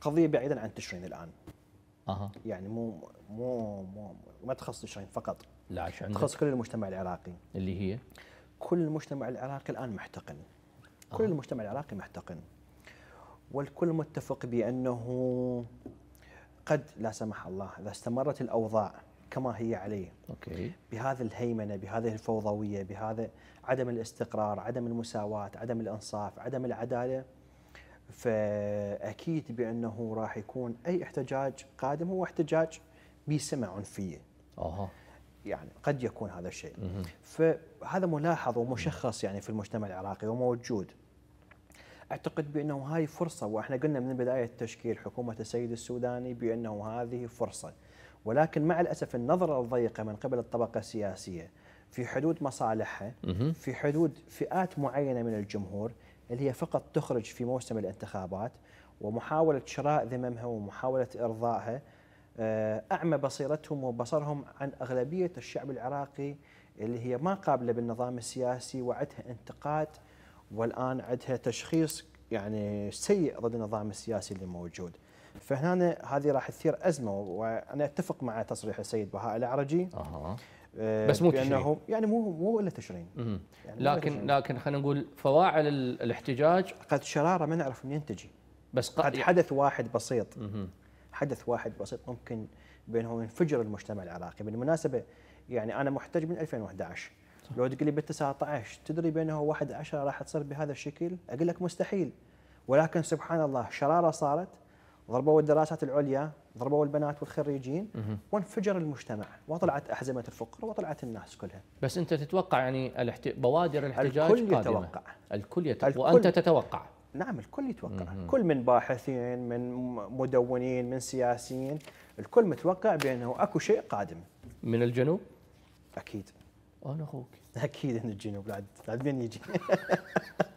قضيه بعيدا عن تشرين الان اها يعني مو مو مو ما تخص تشرين فقط لا عشان تخص كل المجتمع العراقي اللي هي كل المجتمع العراقي الان محتقن كل أه. المجتمع العراقي محتقن والكل متفق بانه قد لا سمح الله اذا استمرت الاوضاع كما هي عليه أوكي. بهذه الهيمنه بهذه الفوضويه بهذا عدم الاستقرار عدم المساواه عدم الانصاف عدم العداله فاكيد بانه راح يكون اي احتجاج قادم هو احتجاج بسمه عنفيه. اها يعني قد يكون هذا الشيء. مه. فهذا ملاحظ ومشخص يعني في المجتمع العراقي وموجود. اعتقد بانه هاي فرصه واحنا قلنا من بدايه تشكيل حكومه السيد السوداني بانه هذه فرصه. ولكن مع الاسف النظره الضيقه من قبل الطبقه السياسيه في حدود مصالحها في حدود فئات معينه من الجمهور اللي هي فقط تخرج في موسم الانتخابات ومحاولة شراء ذممها ومحاولة إرضائها آه، أعمى بصيرتهم وبصرهم عن أغلبية الشعب العراقي اللي هي ما قابلة بالنظام السياسي وعدها انتقاد والآن عدها تشخيص يعني سيء ضد النظام السياسي اللي موجود فهنا هذه راح تثير أزمة وأنا أتفق مع تصريح السيد بهاء العرجي أه. آه، بس مو تشرين يعني مو مو الا تشرين يعني لكن تشرين. لكن خلينا نقول فواعل الاحتجاج قد شراره ما نعرف منين تجي بس قد, قد حدث واحد بسيط حدث واحد بسيط ممكن بينه ينفجر المجتمع العراقي بالمناسبه يعني انا محتج من 2011 صح. لو تقول لي بال 19 تدري بانه 1 10 راح تصير بهذا الشكل اقول لك مستحيل ولكن سبحان الله شراره صارت ضربوا الدراسات العليا ضربوا البنات والخريجين وانفجر المجتمع وطلعت أحزمة الفقر وطلعت الناس كلها بس أنت تتوقع يعني الاحت... بوادر الاحتجاج الكل قادمة. يتوقع الكل يتوقع الكل... وأنت تتوقع نعم الكل يتوقع مم. كل من باحثين من مدونين من سياسيين الكل متوقع بأنه أكو شيء قادم من الجنوب؟ أكيد أنا أخوك أكيد من الجنوب بعد بعد من يجي